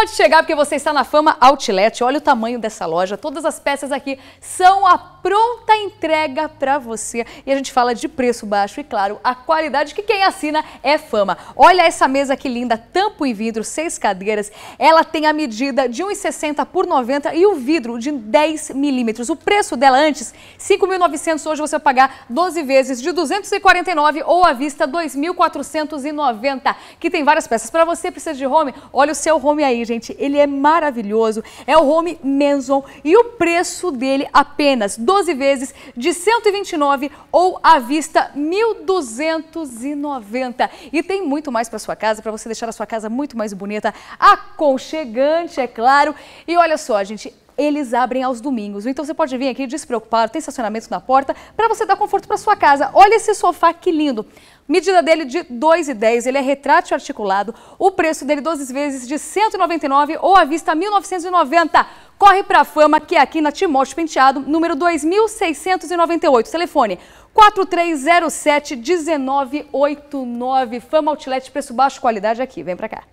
Pode chegar porque você está na Fama Outlet. Olha o tamanho dessa loja. Todas as peças aqui são a pronta entrega para você. E a gente fala de preço baixo e, claro, a qualidade que quem assina é fama. Olha essa mesa que linda, tampo e vidro, seis cadeiras. Ela tem a medida de 1,60 por 90 e o vidro de 10 milímetros. O preço dela antes, 5.900, hoje você vai pagar 12 vezes de 249 ou à vista 2.490, que tem várias peças. Para você, precisa de home? Olha o seu home aí, gente gente. Ele é maravilhoso, é o Home menzon e o preço dele apenas 12 vezes de 129 ou à vista 1.290. E tem muito mais para sua casa, para você deixar a sua casa muito mais bonita, aconchegante, é claro. E olha só, gente, eles abrem aos domingos. Então você pode vir aqui despreocupado, tem estacionamento na porta, para você dar conforto para sua casa. Olha esse sofá que lindo. Medida dele de 2,10, ele é retrátil articulado. O preço dele 12 vezes de 199 ou à vista 1990. Corre para a fama que é aqui na Timóteo Penteado, número 2698. Telefone 4307 1989. Fama Outlet, preço baixo, qualidade aqui. Vem para cá.